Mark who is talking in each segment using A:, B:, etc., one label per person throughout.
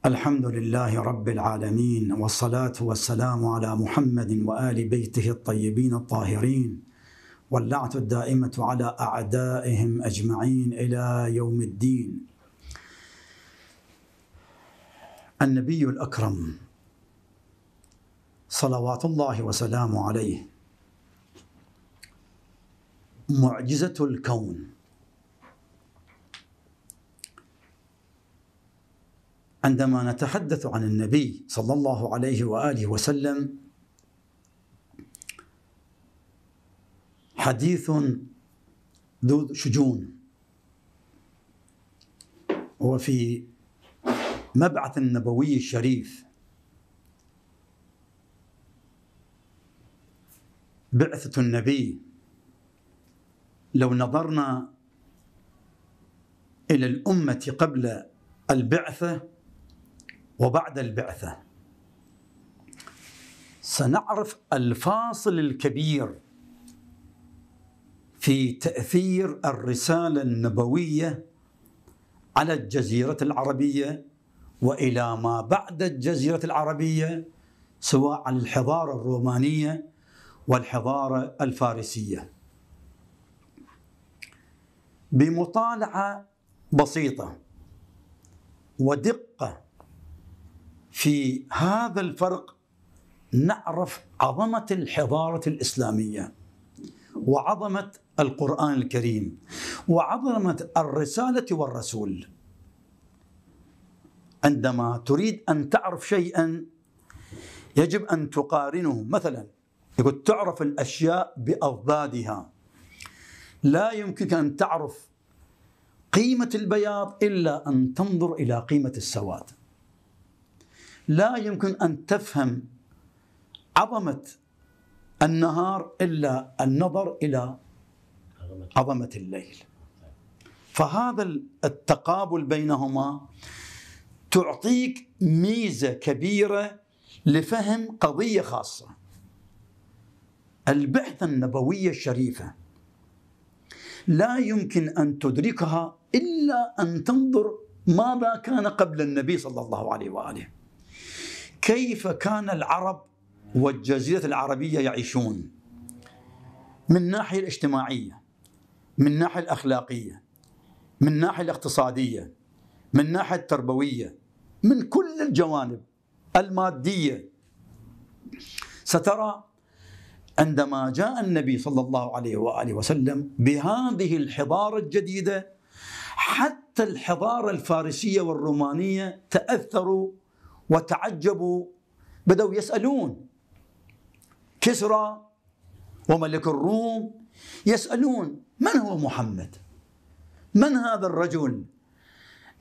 A: الحمد لله رب العالمين والصلاة والسلام على محمد وآل بيته الطيبين الطاهرين واللعنة الدائمة على أعدائهم أجمعين إلى يوم الدين النبي الأكرم صلوات الله وسلامه عليه معجزة الكون عندما نتحدث عن النبي صلى الله عليه واله وسلم حديث ذو شجون وفي مبعث النبوي الشريف بعثة النبي لو نظرنا إلى الأمة قبل البعثة وبعد البعثة سنعرف الفاصل الكبير في تأثير الرسالة النبوية على الجزيرة العربية وإلى ما بعد الجزيرة العربية سواء على الحضارة الرومانية والحضارة الفارسية بمطالعة بسيطة ودقة في هذا الفرق نعرف عظمة الحضارة الإسلامية وعظمة القرآن الكريم وعظمة الرسالة والرسول عندما تريد أن تعرف شيئا يجب أن تقارنه مثلا يقول تعرف الأشياء بأضدادها لا يمكنك أن تعرف قيمة البياض إلا أن تنظر إلى قيمة السواد لا يمكن أن تفهم عظمة النهار إلا النظر إلى عظمة الليل فهذا التقابل بينهما تعطيك ميزة كبيرة لفهم قضية خاصة البعثة النبوية الشريفة لا يمكن أن تدركها إلا أن تنظر ماذا كان قبل النبي صلى الله عليه وآله كيف كان العرب والجزيرة العربية يعيشون من الناحية الاجتماعية من الناحية الأخلاقية من الناحية الاقتصادية من الناحية التربوية من كل الجوانب المادية سترى عندما جاء النبي صلى الله عليه وآله وسلم بهذه الحضارة الجديدة حتى الحضارة الفارسية والرومانية تأثروا وتعجبوا بدأوا يسألون كسرى وملك الروم يسألون من هو محمد من هذا الرجل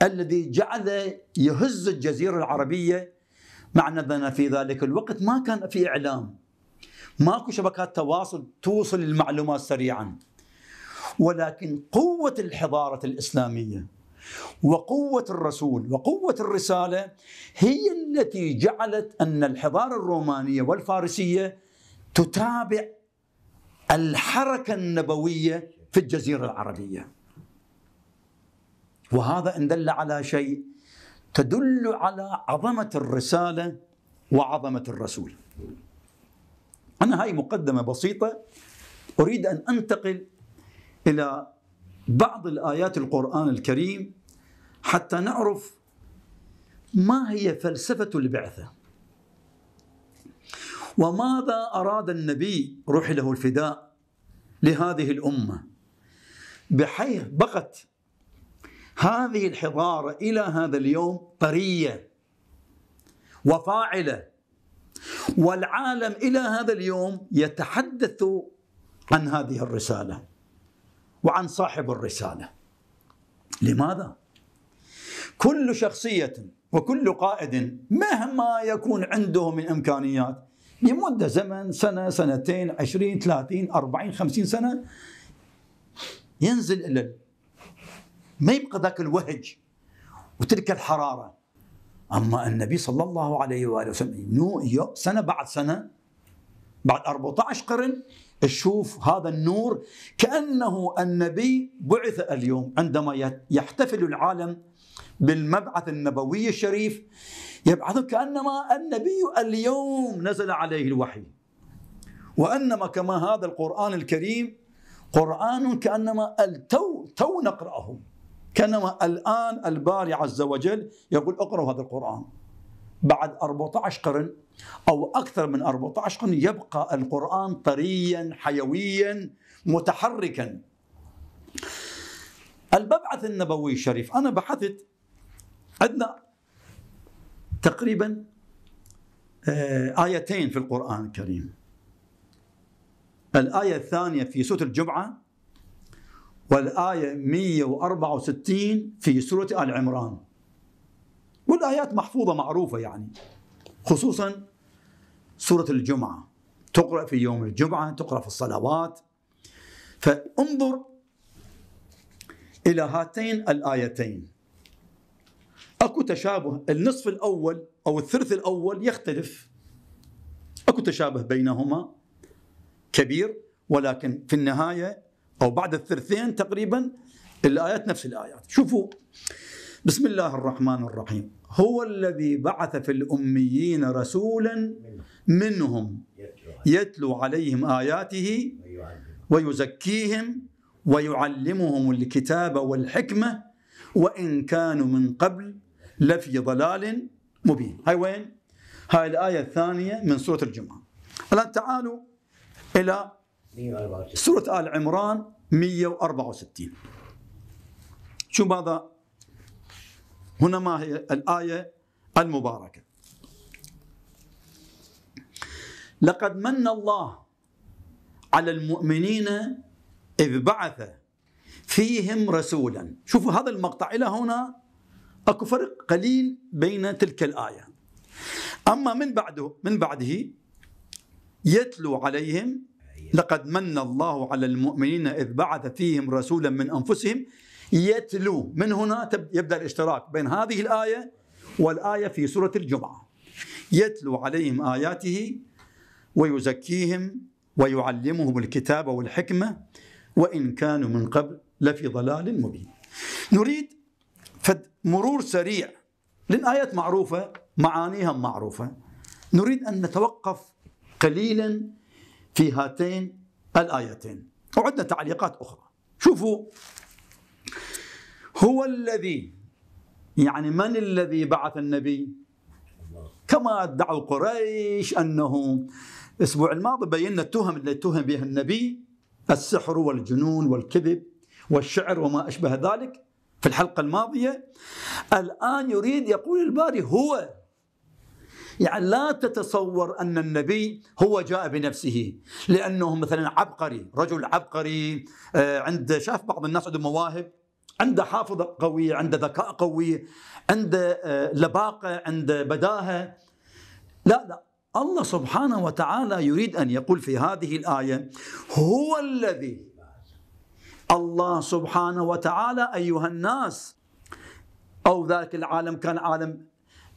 A: الذي جعل يهز الجزيرة العربية مع أننا في ذلك الوقت ما كان في إعلام ماكو شبكات تواصل توصل المعلومات سريعا ولكن قوة الحضارة الإسلامية وقوة الرسول وقوة الرسالة هي التي جعلت أن الحضارة الرومانية والفارسية تتابع الحركة النبوية في الجزيرة العربية وهذا إن دل على شيء تدل على عظمة الرسالة وعظمة الرسول أنا هاي مقدمة بسيطة أريد أن أنتقل إلى بعض الآيات القرآن الكريم حتى نعرف ما هي فلسفة البعثة وماذا أراد النبي روح له الفداء لهذه الأمة بحيث بقت هذه الحضارة إلى هذا اليوم طرية وفاعلة والعالم إلى هذا اليوم يتحدث عن هذه الرسالة وعن صاحب الرسالة لماذا؟ كل شخصية وكل قائد مهما يكون عنده من إمكانيات لمدة زمن سنة سنتين عشرين ثلاثين أربعين خمسين سنة ينزل إلى ما يبقى ذاك الوهج وتلك الحرارة أما النبي صلى الله عليه وآله وسلم سنة بعد سنة بعد 14 قرن تشوف هذا النور كأنه النبي بعث اليوم عندما يحتفل العالم بالمبعث النبوي الشريف يبعث كأنما النبي اليوم نزل عليه الوحي وأنما كما هذا القرآن الكريم قرآن كأنما التو تو نقرأه كأنما الآن الباري عز وجل يقول اقرأوا هذا القرآن بعد 14 قرن أو أكثر من 14 قرن يبقى القرآن طريا حيويا متحركا المبعث النبوي الشريف أنا بحثت عندنا تقريبا آه، آيتين في القرآن الكريم الآية الثانية في سورة الجمعة والآية 164 في سورة آل عمران والآيات محفوظة معروفة يعني خصوصا سورة الجمعة تقرأ في يوم الجمعة تقرأ في الصلوات فانظر إلى هاتين الآيتين اكو تشابه النصف الاول او الثلث الاول يختلف اكو تشابه بينهما كبير ولكن في النهايه او بعد الثلثين تقريبا الايات نفس الايات شوفوا بسم الله الرحمن الرحيم هو الذي بعث في الاميين رسولا منهم يتلو عليهم اياته ويزكيهم ويعلمهم الكتاب والحكمه وان كانوا من قبل لفي ضلال مبين هاي وين هاي الآية الثانية من سورة الجمعة الآن تعالوا إلى سورة آل عمران 164 شو ماذا هنا ما هي الآية المباركة لقد من الله على المؤمنين إذ بعث فيهم رسولا شوفوا هذا المقطع إلى هنا اكو فرق قليل بين تلك الايه اما من بعده من بعده يتلو عليهم لقد من الله على المؤمنين اذ بعث فيهم رسولا من انفسهم يتلو من هنا يبدا الاشتراك بين هذه الايه والايه في سوره الجمعه يتلو عليهم اياته ويزكيهم ويعلمهم الكتاب والحكمه وان كانوا من قبل لفي ضلال مبين نريد فمرور سريع لأن آيات معروفة معانيها معروفة نريد أن نتوقف قليلا في هاتين الآيتين وعندنا تعليقات أخرى شوفوا هو الذي يعني من الذي بعث النبي كما ادعوا قريش أنه الأسبوع الماضي بينا التهم اللي اتهم بها النبي السحر والجنون والكذب والشعر وما أشبه ذلك في الحلقة الماضية الآن يريد يقول الباري هو يعني لا تتصور أن النبي هو جاء بنفسه لأنه مثلا عبقري رجل عبقري آه، عند شاف بعض الناس عنده مواهب عنده حافظة قوية عنده ذكاء قوي عنده آه، لباقة عنده بداهة لا لا الله سبحانه وتعالى يريد أن يقول في هذه الآية هو الذي الله سبحانه وتعالى أيها الناس أو ذلك العالم كان عالم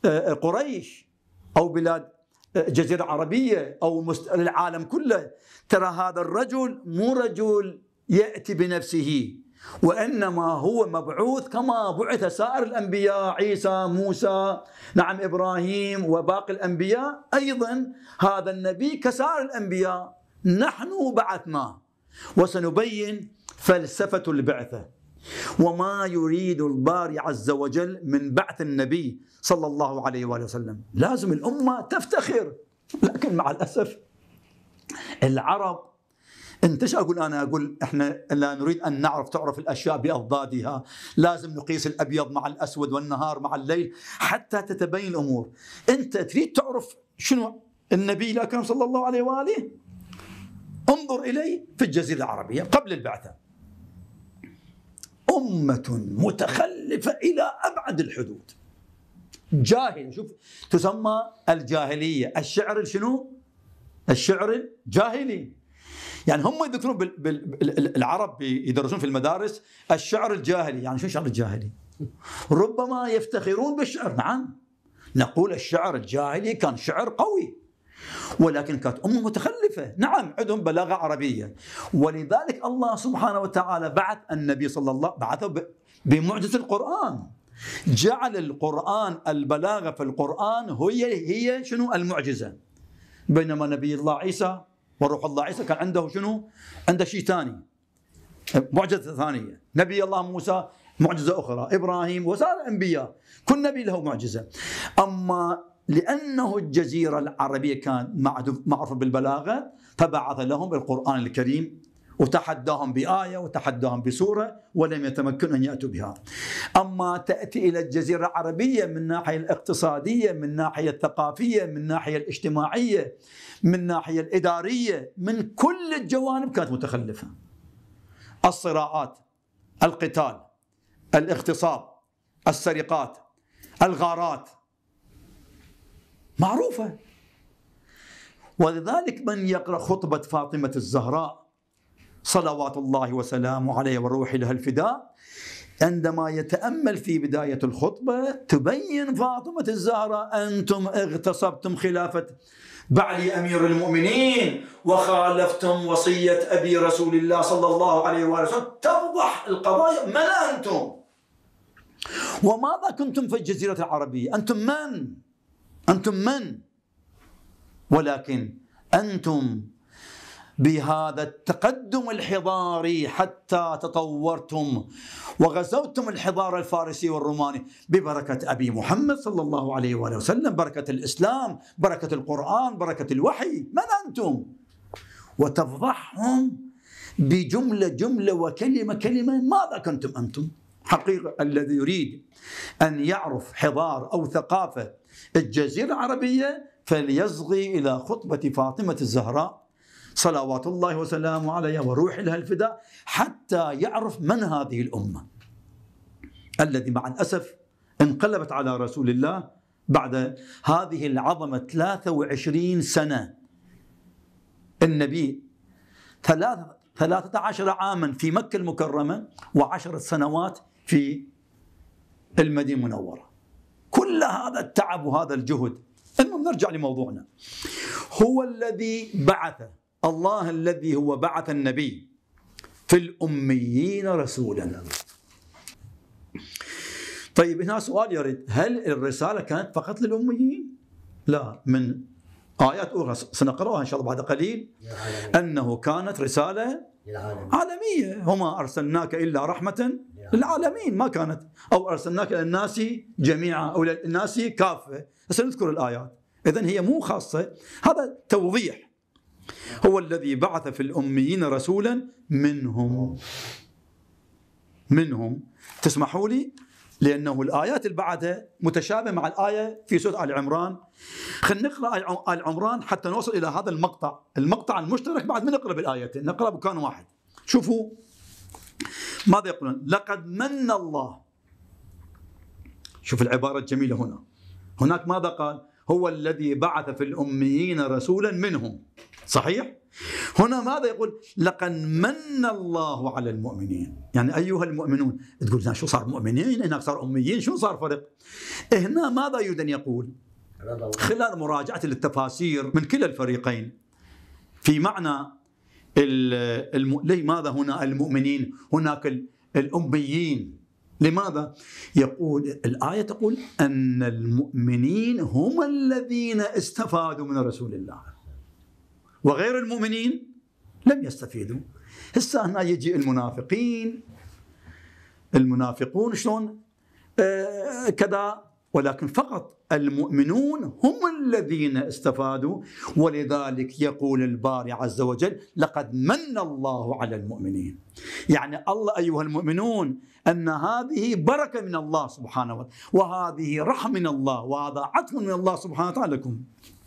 A: آه، آه، قريش أو بلاد آه، جزيرة عربية أو العالم كله ترى هذا الرجل مو رجل يأتي بنفسه وإنما هو مبعوث كما بعث سائر الأنبياء عيسى موسى نعم إبراهيم وباقي الأنبياء أيضا هذا النبي كسائر الأنبياء نحن بعثناه وسنبين فلسفة البعثة وما يريد الباري عز وجل من بعث النبي صلى الله عليه وآله وسلم لازم الأمة تفتخر لكن مع الأسف العرب انت ايش اقول انا اقول احنا لا نريد ان نعرف تعرف الاشياء باضدادها، لازم نقيس الابيض مع الاسود والنهار مع الليل حتى تتبين الامور. انت تريد تعرف شنو النبي الاكرم صلى الله عليه واله؟ انظر اليه في الجزيره العربيه قبل البعثه. أمة متخلفة إلى أبعد الحدود جاهل شوف تسمى الجاهلية الشعر شنو الشعر الجاهلي يعني هم يذكرون العرب يدرسون في المدارس الشعر الجاهلي يعني شو الشعر الجاهلي ربما يفتخرون بالشعر نعم نقول الشعر الجاهلي كان شعر قوي ولكن كانت أمه متخلفة نعم عندهم بلاغة عربية ولذلك الله سبحانه وتعالى بعث النبي صلى الله بعثه بمعجزة القرآن جعل القرآن البلاغة في القرآن هي هي شنو المعجزة بينما نبي الله عيسى وروح الله عيسى كان عنده شنو عنده شيء ثاني معجزة ثانية نبي الله موسى معجزة أخرى إبراهيم وسائر الأنبياء كل نبي له معجزة أما لأنه الجزيرة العربية كان معروف بالبلاغة فبعث لهم القرآن الكريم وتحداهم بآية وتحداهم بسورة ولم يتمكنوا أن يأتوا بها أما تأتي إلى الجزيرة العربية من ناحية الاقتصادية من ناحية الثقافية من ناحية الاجتماعية من ناحية الإدارية من كل الجوانب كانت متخلفة الصراعات القتال الاغتصاب السرقات الغارات معروفة ولذلك من يقرأ خطبة فاطمة الزهراء صلوات الله وسلامه عليه وروحي لها الفداء عندما يتأمل في بداية الخطبة تبين فاطمة الزهراء أنتم اغتصبتم خلافة بعلي أمير المؤمنين وخالفتم وصية أبي رسول الله صلى الله عليه وآله وسلم توضح القضايا من أنتم وماذا كنتم في الجزيرة العربية أنتم من أنتم من؟ ولكن أنتم بهذا التقدم الحضاري حتى تطورتم وغزوتم الحضارة الفارسي والروماني ببركة أبي محمد صلى الله عليه وآله وسلم بركة الإسلام بركة القرآن بركة الوحي من أنتم وتفضحهم بجملة جملة وكلمة كلمة ماذا كنتم أنتم حقيقة الذي يريد أن يعرف حضارة أو ثقافة الجزيرة العربية فليصغي إلى خطبة فاطمة الزهراء صلوات الله وسلامه عليها وروح لها الفداء حتى يعرف من هذه الأمة الذي مع الأسف انقلبت على رسول الله بعد هذه العظمة 23 سنة النبي 13 عاما في مكة المكرمة وعشرة سنوات في المدينة المنورة كل هذا التعب وهذا الجهد المهم نرجع لموضوعنا هو الذي بعث الله الذي هو بعث النبي في الأميين رسولا طيب هنا سؤال يرد هل الرسالة كانت فقط للأميين؟ لا من آيات أخرى سنقرأها إن شاء الله بعد قليل أنه كانت رسالة عالمية وما أرسلناك إلا رحمة للعالمين ما كانت أو أرسلناك للناس جميعا أو للناس كافة سنذكر الآيات إذا هي مو خاصة هذا توضيح هو الذي بعث في الأميين رسولا منهم منهم تسمحوا لي لأنه الآيات اللي بعدها متشابهة مع الآية في سورة آل عمران خلينا نقرأ آل عمران حتى نوصل إلى هذا المقطع المقطع المشترك بعد ما نقرأ بالآيتين نقرأ بكان واحد شوفوا ماذا يقولون لقد من الله شوف العبارة الجميلة هنا هناك ماذا قال هو الذي بعث في الأميين رسولا منهم صحيح هنا ماذا يقول لقد من الله على المؤمنين يعني أيها المؤمنون تقول شو صار مؤمنين هناك صار أميين شو صار فرق هنا ماذا يريد أن يقول خلال مراجعة للتفاسير من كلا الفريقين في معنى لماذا هنا المؤمنين هناك الأميين لماذا؟ يقول الآية تقول أن المؤمنين هم الذين استفادوا من رسول الله وغير المؤمنين لم يستفيدوا هسه هنا يجي المنافقين المنافقون شلون آه كذا ولكن فقط المؤمنون هم الذين استفادوا ولذلك يقول الباري عز وجل لقد من الله على المؤمنين يعني الله أيها المؤمنون أن هذه بركة من الله سبحانه وتعالى وهذه رحمة من الله وهذا عطف من الله سبحانه وتعالى لكم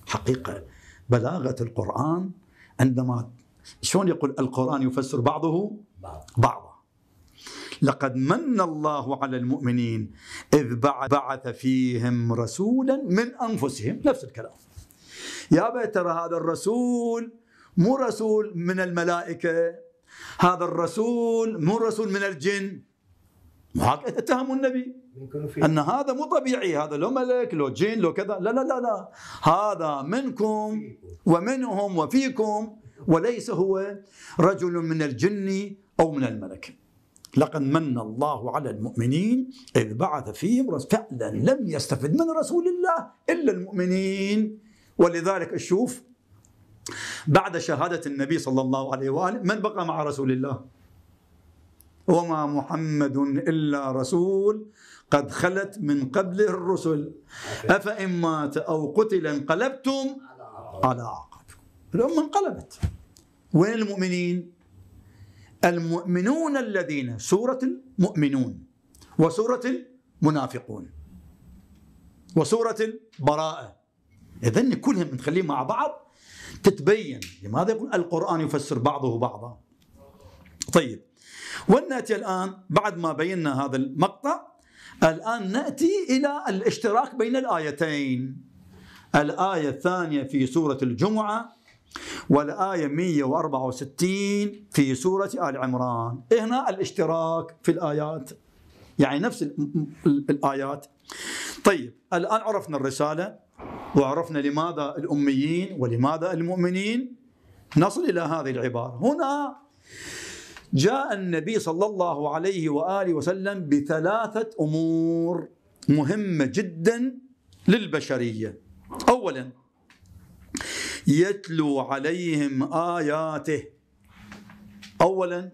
A: حقيقة بلاغة القرآن عندما شلون يقول القرآن يفسر بعضه بعضا لقد من الله على المؤمنين إذ بعث فيهم رسولا من أنفسهم نفس الكلام يا ترى هذا الرسول مو رسول من الملائكة هذا الرسول مو رسول من الجن اتهموا النبي ان هذا مو طبيعي هذا لو ملك لو جن لو كذا لا لا لا لا هذا منكم ومنهم وفيكم وليس هو رجل من الجن او من الملك لقد من الله على المؤمنين إذ بعث فيهم فعلا لم يستفد من رسول الله إلا المؤمنين ولذلك اشوف بعد شهادة النبي صلى الله عليه وآله من بقى مع رسول الله وما محمد إلا رسول قد خلت من قبله الرسل أفإن مات أو قتل انقلبتم على عقبكم الأمة انقلبت وين المؤمنين المؤمنون الذين سورة المؤمنون وسورة المنافقون وسورة البراءة إذن كلهم نخليهم مع بعض تتبين لماذا يقول القرآن يفسر بعضه بعضا طيب ونأتي الآن بعد ما بينا هذا المقطع الآن نأتي إلى الاشتراك بين الآيتين الآية الثانية في سورة الجمعة والآية 164 في سورة آل عمران هنا الاشتراك في الآيات يعني نفس الآيات طيب الآن عرفنا الرسالة وعرفنا لماذا الأميين ولماذا المؤمنين نصل إلى هذه العبارة هنا جاء النبي صلى الله عليه وآله وسلم بثلاثة أمور مهمة جدا للبشرية أولا يتلو عليهم آياته أولا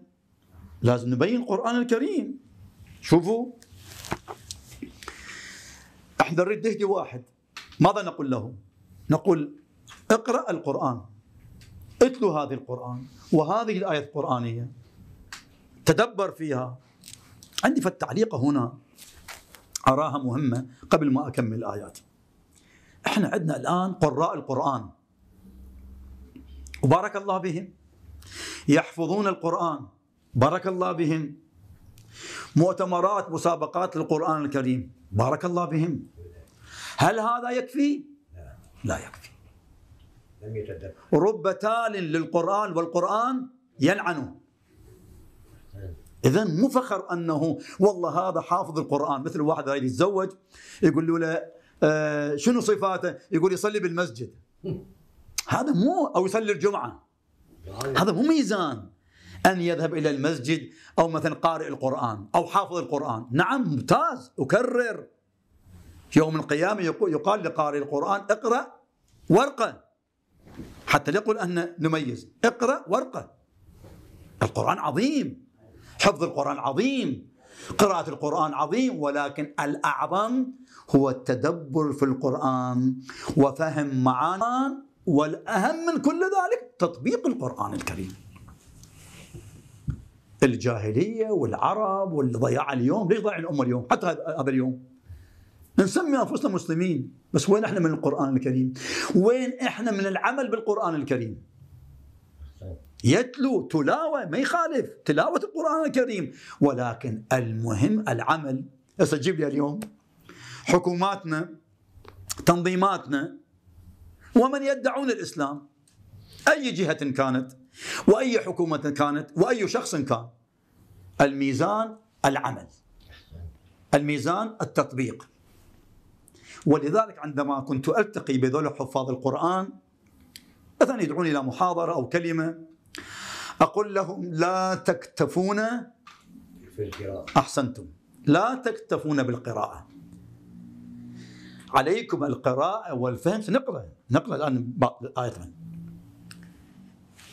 A: لازم نبين القرآن الكريم شوفوا احذر نهدي واحد ماذا نقول له نقول اقرأ القرآن اتلو هذه القرآن وهذه الآية القرآنية تدبر فيها عندي في التعليق هنا أراها مهمة قبل ما أكمل الآيات احنا عندنا الآن قراء القرآن وبارك الله بهم يحفظون القرآن بارك الله بهم مؤتمرات مسابقات للقرآن الكريم بارك الله بهم هل هذا يكفي؟ نعم. لا يكفي لم يتدبر رب تال للقرآن والقرآن يلعنه إذا مو فخر أنه والله هذا حافظ القرآن مثل واحد يريد يتزوج يقول له آه شنو صفاته؟ يقول يصلي بالمسجد هذا مو او يصلي الجمعه هذا مو ميزان ان يذهب الى المسجد او مثلا قارئ القران او حافظ القران نعم ممتاز اكرر يوم القيامه يقال لقارئ القران اقرا ورقه حتى لا يقول ان نميز اقرا ورقه القران عظيم حفظ القران عظيم قراءة القرآن عظيم ولكن الأعظم هو التدبر في القرآن وفهم معاني والأهم من كل ذلك تطبيق القرآن الكريم الجاهلية والعرب واللي ضيع اليوم ليش ضيع الأمة اليوم حتى هذا اليوم نسمي أنفسنا مسلمين بس وين إحنا من القرآن الكريم وين إحنا من العمل بالقرآن الكريم يتلو تلاوة ما يخالف تلاوة القرآن الكريم ولكن المهم العمل هسه لي اليوم حكوماتنا تنظيماتنا ومن يدعون الإسلام أي جهة كانت وأي حكومة كانت وأي شخص كان الميزان العمل الميزان التطبيق ولذلك عندما كنت ألتقي بذول حفاظ القرآن مثلا يدعون إلى محاضرة أو كلمة أقول لهم لا تكتفون أحسنتم لا تكتفون بالقراءة عليكم القراءة والفهم نقرأ نقرأ الآن الايه 8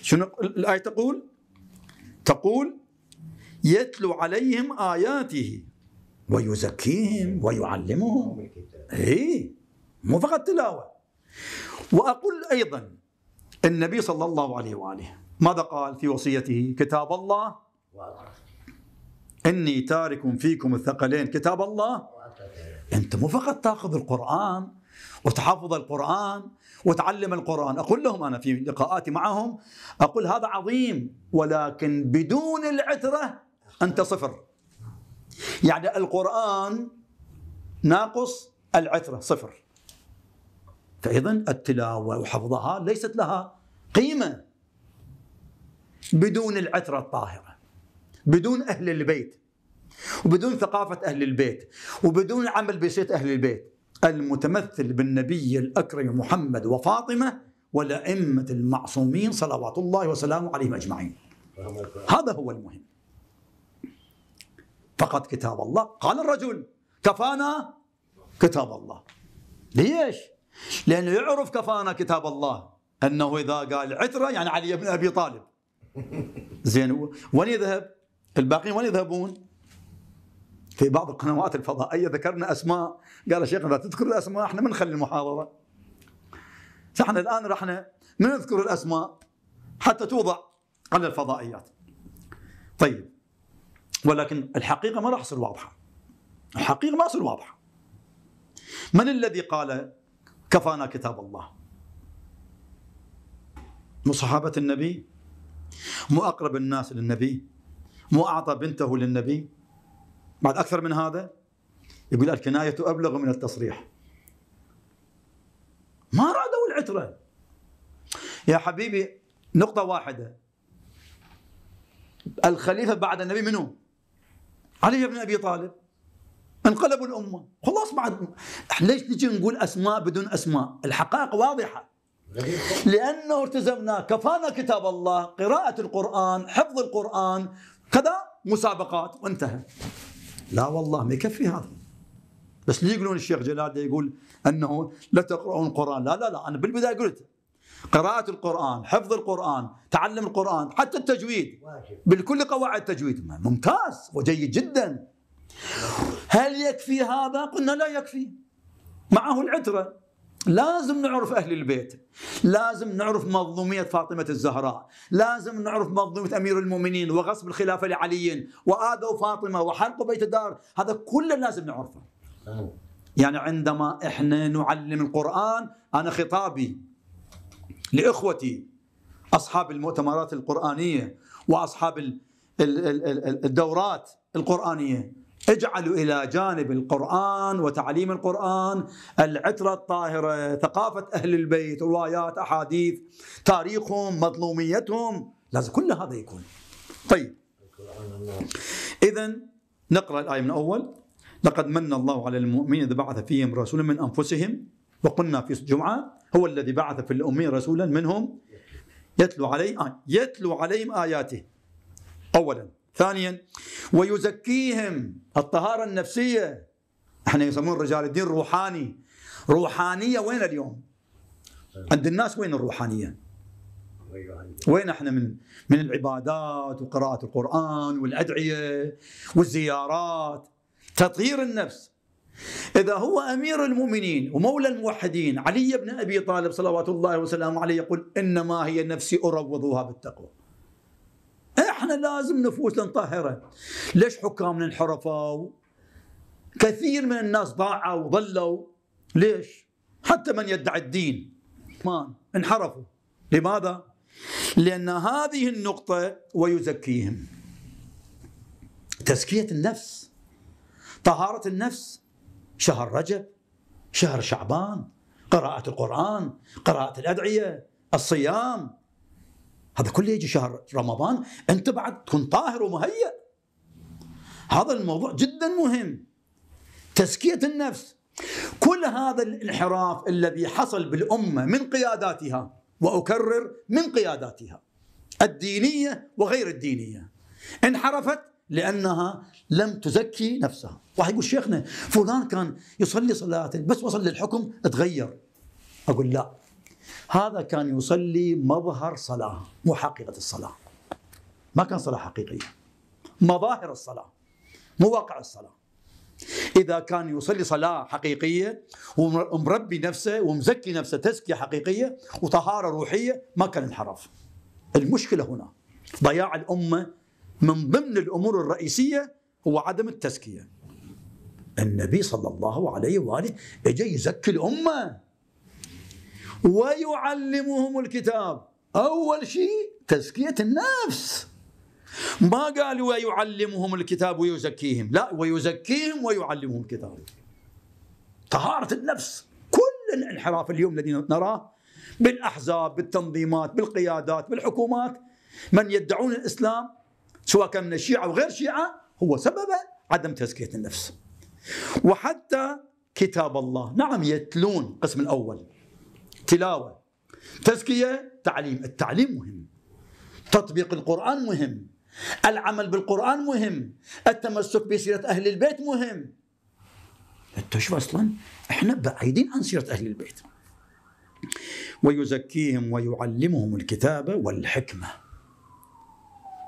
A: شنو الآية تقول تقول يتلو عليهم آياته ويزكيهم ويعلمهم اي مو فقط تلاوة وأقول أيضا النبي صلى الله عليه وآله ماذا قال في وصيته كتاب الله إني تارك فيكم الثقلين كتاب الله أنت مو فقط تأخذ القرآن وتحفظ القرآن وتعلم القرآن أقول لهم أنا في لقاءاتي معهم أقول هذا عظيم ولكن بدون العترة أنت صفر يعني القرآن ناقص العترة صفر فإذا التلاوة وحفظها ليست لها قيمة بدون العترة الطاهرة بدون أهل البيت وبدون ثقافة أهل البيت وبدون العمل بشيء أهل البيت المتمثل بالنبي الأكرم محمد وفاطمة والأئمة المعصومين صلوات الله وسلامه عليهم أجمعين هذا هو المهم فقد كتاب الله قال الرجل كفانا كتاب الله ليش؟ لأنه يعرف كفانا كتاب الله أنه إذا قال عترة يعني علي بن أبي طالب زين وين يذهب؟ الباقيين وين يذهبون؟ في بعض القنوات الفضائية ذكرنا أسماء قال الشيخ اذا تذكر الاسماء احنا ما نخلي المحاضره فاحنا الان رحنا ما نذكر الاسماء حتى توضع على الفضائيات طيب ولكن الحقيقه ما راح تصير واضحه الحقيقه ما تصير واضحه من الذي قال كفانا كتاب الله مو صحابه النبي مو اقرب الناس للنبي مو اعطى بنته للنبي بعد اكثر من هذا يقول الكناية أبلغ من التصريح ما رادوا العترة يا حبيبي نقطة واحدة الخليفة بعد النبي منو علي بن أبي طالب انقلبوا الأمة خلاص بعد ليش نجي نقول أسماء بدون أسماء الحقائق واضحة لأنه التزمنا كفانا كتاب الله قراءة القرآن حفظ القرآن كذا مسابقات وانتهى لا والله ما يكفي هذا بس ليه يقولون الشيخ جلال يقول انه لا تقرؤون القران لا لا لا انا بالبدايه قلت قراءة القرآن، حفظ القرآن، تعلم القرآن، حتى التجويد بالكل قواعد التجويد ممتاز وجيد جدا. هل يكفي هذا؟ قلنا لا يكفي. معه العترة لازم نعرف أهل البيت لازم نعرف مظلومية فاطمة الزهراء لازم نعرف مظلومية أمير المؤمنين وغصب الخلافة لعلي وآذوا فاطمة وحرقوا بيت الدار هذا كله لازم نعرفه يعني عندما احنا نعلم القرآن أنا خطابي لإخوتي أصحاب المؤتمرات القرآنية وأصحاب الدورات القرآنية اجعلوا إلى جانب القرآن وتعليم القرآن العترة الطاهرة ثقافة أهل البيت روايات أحاديث تاريخهم مظلوميتهم لازم كل هذا يكون طيب إذا نقرأ الآية من أول لقد من الله على المؤمنين إذ بعث فيهم رسولا من أنفسهم وقلنا في الجمعة هو الذي بعث في الأمين رسولا منهم يتلو عليه آه يتلو عليهم آياته أولا ثانيا ويزكيهم الطهارة النفسية احنا يسمون رجال الدين روحاني روحانية وين اليوم عند الناس وين الروحانية وين احنا من من العبادات وقراءة القرآن والأدعية والزيارات تطهير النفس إذا هو أمير المؤمنين ومولى الموحدين علي بن أبي طالب صلوات الله وسلامه عليه يقول إنما هي نفسي أروضها بالتقوى احنا لازم نفوسنا نطهره ليش حكامنا انحرفوا كثير من الناس ضاعوا وضلوا ليش حتى من يدعي الدين ما انحرفوا لماذا لأن هذه النقطة ويزكيهم تزكية النفس طهارة النفس شهر رجب شهر شعبان قراءة القرآن قراءة الأدعية الصيام هذا كله يجي شهر رمضان أنت بعد تكون طاهر ومهيأ هذا الموضوع جدا مهم تزكية النفس كل هذا الانحراف الذي حصل بالأمة من قياداتها وأكرر من قياداتها الدينية وغير الدينية انحرفت لأنها لم تزكي نفسها واحد يقول شيخنا فلان كان يصلي صلاة بس وصل للحكم تغير أقول لا هذا كان يصلي مظهر صلاة مو حقيقة الصلاة ما كان صلاة حقيقية مظاهر الصلاة مو واقع الصلاة إذا كان يصلي صلاة حقيقية ومربي نفسه ومزكي نفسه تزكية حقيقية وطهارة روحية ما كان انحرف المشكلة هنا ضياع الأمة من ضمن الأمور الرئيسية هو عدم التزكية النبي صلى الله عليه وآله اجى يزكي الأمة ويعلمهم الكتاب أول شيء تزكية النفس ما قال ويعلمهم الكتاب ويزكيهم لا ويزكيهم ويعلمهم الكتاب طهارة النفس كل الانحراف اليوم الذي نراه بالأحزاب بالتنظيمات بالقيادات بالحكومات من يدعون الإسلام سواء كان الشيعه أو غير شيعة هو سبب عدم تزكية النفس وحتى كتاب الله نعم يتلون قسم الأول تلاوة تزكية تعليم التعليم مهم تطبيق القرآن مهم العمل بالقرآن مهم التمسك بسيرة أهل البيت مهم انت شوف اصلا احنا بعيدين عن سيره اهل البيت ويزكيهم ويعلمهم الكتاب والحكمه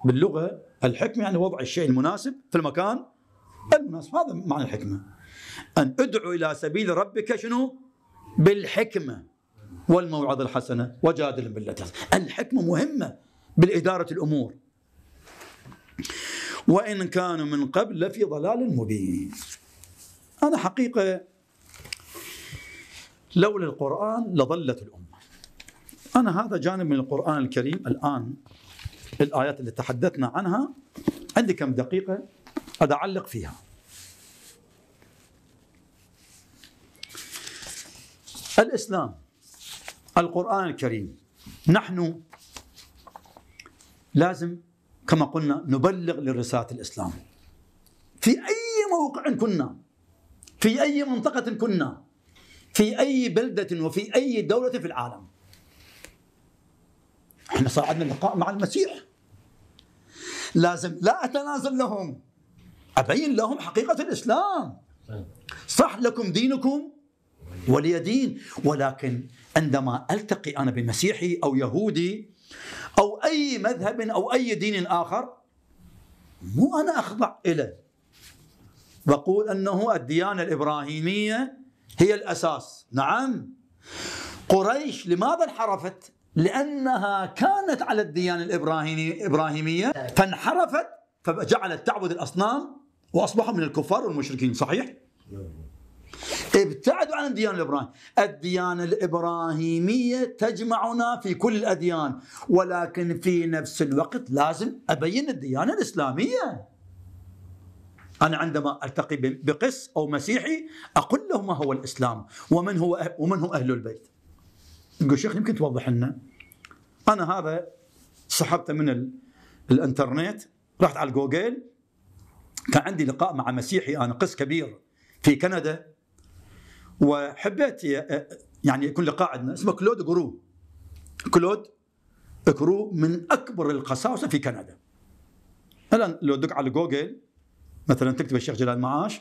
A: باللغه الحكمة يعني وضع الشيء المناسب في المكان المناسب هذا معنى الحكمة أن ادعو إلى سبيل ربك شنو بالحكمة والموعظة الحسنة وجادل بالتي الحكمة مهمة بالإدارة الأمور وإن كانوا من قبل لفي ضلال مبين أنا حقيقة لولا القرآن لضلت الأمة أنا هذا جانب من القرآن الكريم الآن الآيات اللي تحدثنا عنها عندي كم دقيقة أدعلق أعلق فيها الإسلام القرآن الكريم نحن لازم كما قلنا نبلغ لرسالة الإسلام في أي موقع كنا في أي منطقة كنا في أي بلدة وفي أي دولة في العالم احنا صار عندنا لقاء مع المسيح لازم لا أتنازل لهم أبين لهم حقيقة الإسلام صح لكم دينكم ولي دين ولكن عندما ألتقي أنا بمسيحي أو يهودي أو أي مذهب أو أي دين آخر مو أنا أخضع إليه واقول أنه الديانة الإبراهيمية هي الأساس نعم قريش لماذا انحرفت لأنها كانت على الديانة الإبراهيمية فانحرفت فجعلت تعبد الأصنام وأصبحوا من الكفار والمشركين صحيح؟ ابتعدوا عن الديانة الإبراهيمية الديانة الإبراهيمية تجمعنا في كل الأديان ولكن في نفس الوقت لازم أبين الديانة الإسلامية أنا عندما ألتقي بقس أو مسيحي أقول له ما هو الإسلام ومن هو أه- ومن هم أهل البيت نقول شيخ يمكن توضح لنا انا هذا سحبته من ال... الانترنت رحت على جوجل كان عندي لقاء مع مسيحي انا قس كبير في كندا وحبيت يعني يكون لقاء عندنا اسمه كلود جرو كلود جرو من اكبر القساوسه في كندا الان لو دق على جوجل مثلا تكتب الشيخ جلال معاش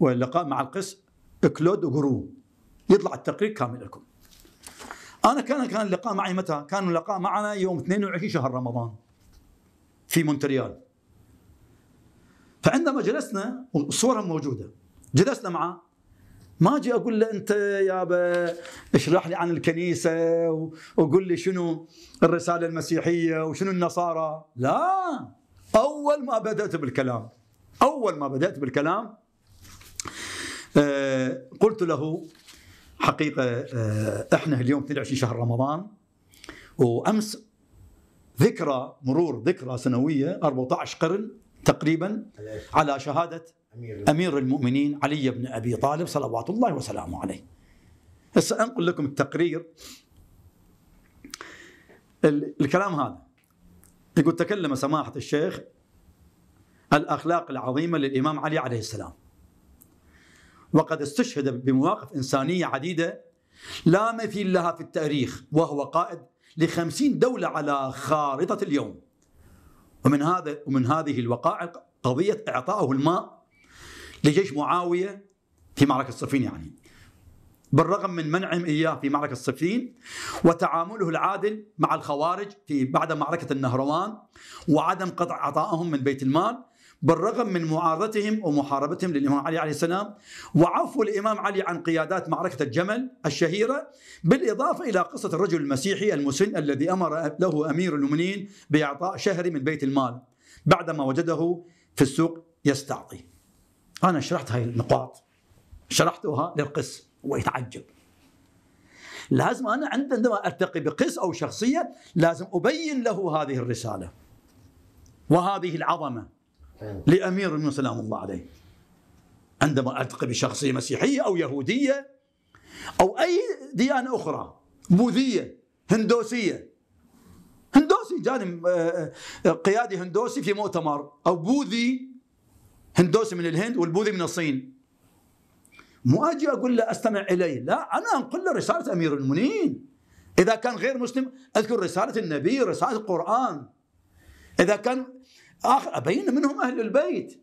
A: واللقاء مع القس كلود جرو يطلع التقرير كامل لكم انا كان كان اللقاء معي متى؟ كان اللقاء معنا يوم 22 شهر رمضان في مونتريال فعندما جلسنا وصورها موجوده جلسنا معه ما اجي اقول له انت يابا اشرح لي عن الكنيسه وقول لي شنو الرساله المسيحيه وشنو النصارى لا اول ما بدات بالكلام اول ما بدات بالكلام آه، قلت له حقيقه آه، احنا اليوم 22 شهر رمضان وامس ذكرى مرور ذكرى سنويه 14 قرن تقريبا على شهاده امير المؤمنين علي بن ابي طالب صلوات الله وسلامه عليه. هسه انقل لكم التقرير الكلام هذا يقول تكلم سماحه الشيخ الاخلاق العظيمه للامام علي عليه السلام وقد استشهد بمواقف إنسانية عديدة لا مثيل لها في التاريخ وهو قائد لخمسين دولة على خارطة اليوم ومن هذا ومن هذه الوقائع قضية إعطائه الماء لجيش معاوية في معركة صفين يعني بالرغم من منعهم إياه في معركة صفين وتعامله العادل مع الخوارج في بعد معركة النهروان وعدم قطع عطائهم من بيت المال بالرغم من معارضتهم ومحاربتهم للإمام علي عليه السلام وعفو الإمام علي عن قيادات معركة الجمل الشهيرة بالإضافة إلى قصة الرجل المسيحي المسن الذي أمر له أمير المؤمنين بإعطاء شهري من بيت المال بعدما وجده في السوق يستعطي أنا شرحت هذه النقاط شرحتها للقس ويتعجب لازم أنا عندما ألتقي بقس أو شخصية لازم أبين له هذه الرسالة وهذه العظمة لأمير المؤمنين سلام الله عليه عندما ألتقي بشخصية مسيحية أو يهودية أو أي ديانة أخرى بوذية هندوسية هندوسي جاني آه، آه، قيادي هندوسي في مؤتمر أو بوذي هندوسي من الهند والبوذي من الصين مو أجي أقول له أستمع إليه لا أنا أنقل له رسالة أمير المؤمنين إذا كان غير مسلم أذكر رسالة النبي رسالة القرآن إذا كان آخر أبين منهم أهل البيت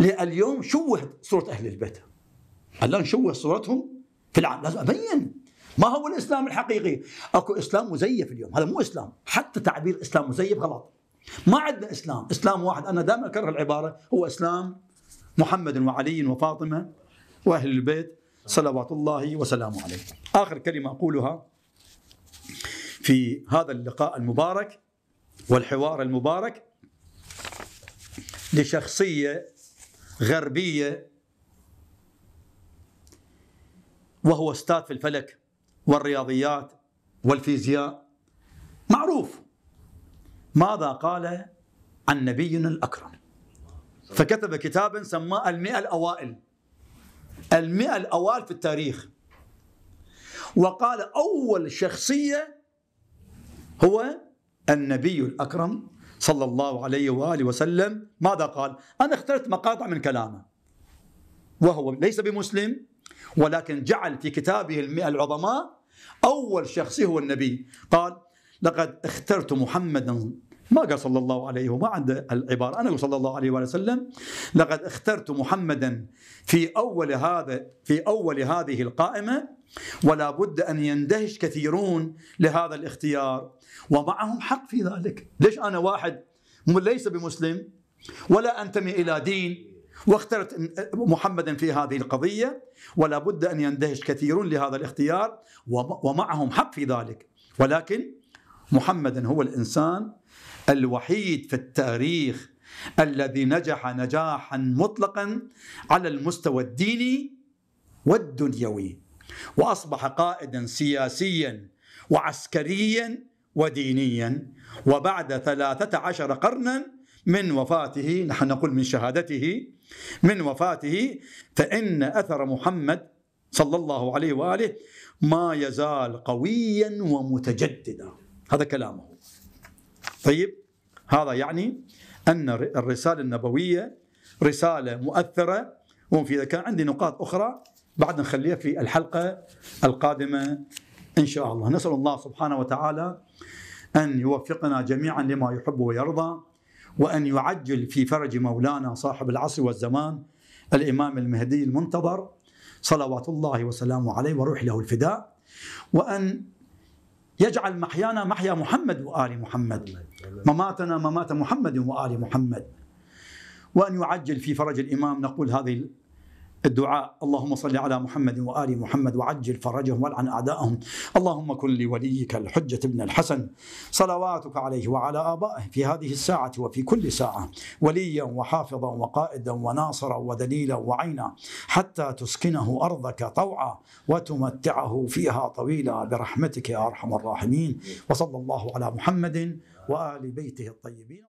A: اليوم شوه صورة أهل البيت الآن شوه صورتهم في العالم لازم أبين ما هو الإسلام الحقيقي أكو إسلام مزيف اليوم هذا مو إسلام حتى تعبير إسلام مزيف غلط ما عندنا إسلام إسلام واحد أنا دائما أكره العبارة هو إسلام محمد وعلي وفاطمة وأهل البيت صلوات الله وسلامه عليه آخر كلمة أقولها في هذا اللقاء المبارك والحوار المبارك لشخصيه غربيه وهو استاذ في الفلك والرياضيات والفيزياء معروف ماذا قال عن نبينا الأكرم فكتب كتابا سماه المئة الأوائل المئة الأوائل في التاريخ وقال أول شخصية هو النبي الأكرم صلى الله عليه وآله وسلم ماذا قال أنا اخترت مقاطع من كلامه وهو ليس بمسلم ولكن جعل في كتابه المئة العظماء أول شخص هو النبي قال لقد اخترت محمدا ما قال صلى الله عليه وما عنده العبارة أنا صلى الله عليه وآله وسلم لقد اخترت محمدا في أول هذا في أول هذه القائمة ولا بد أن يندهش كثيرون لهذا الاختيار ومعهم حق في ذلك ليش أنا واحد ليس بمسلم ولا أنتمي إلى دين واخترت محمدا في هذه القضية ولا بد أن يندهش كثيرون لهذا الاختيار ومعهم حق في ذلك ولكن محمدا هو الإنسان الوحيد في التاريخ الذي نجح نجاحا مطلقا على المستوى الديني والدنيوي واصبح قائدا سياسيا وعسكريا ودينيا وبعد ثلاثة عشر قرنا من وفاته نحن نقول من شهادته من وفاته فإن أثر محمد صلى الله عليه وآله ما يزال قويا ومتجددا هذا كلامه طيب هذا يعني أن الرسالة النبوية رسالة مؤثرة وفي إذا كان عندي نقاط أخرى بعد نخليها في الحلقة القادمة إن شاء الله نسأل الله سبحانه وتعالى أن يوفقنا جميعا لما يحب ويرضى وأن يعجل في فرج مولانا صاحب العصر والزمان الإمام المهدي المنتظر صلوات الله وسلامه عليه وروح له الفداء وأن يجعل محيانا محيا محمد وآل محمد مماتنا ممات محمد وآل محمد وأن يعجل في فرج الإمام نقول هذه الدعاء اللهم صل على محمد وآل محمد وعجل فرجهم والعن أعداءهم اللهم كن لوليك الحجة بن الحسن صلواتك عليه وعلى آبائه في هذه الساعة وفي كل ساعة وليا وحافظا وقائدا وناصرا ودليلا وعينا حتى تسكنه أرضك طوعا وتمتعه فيها طويلا برحمتك يا أرحم الراحمين وصلى الله على محمد وآل بيته الطيبين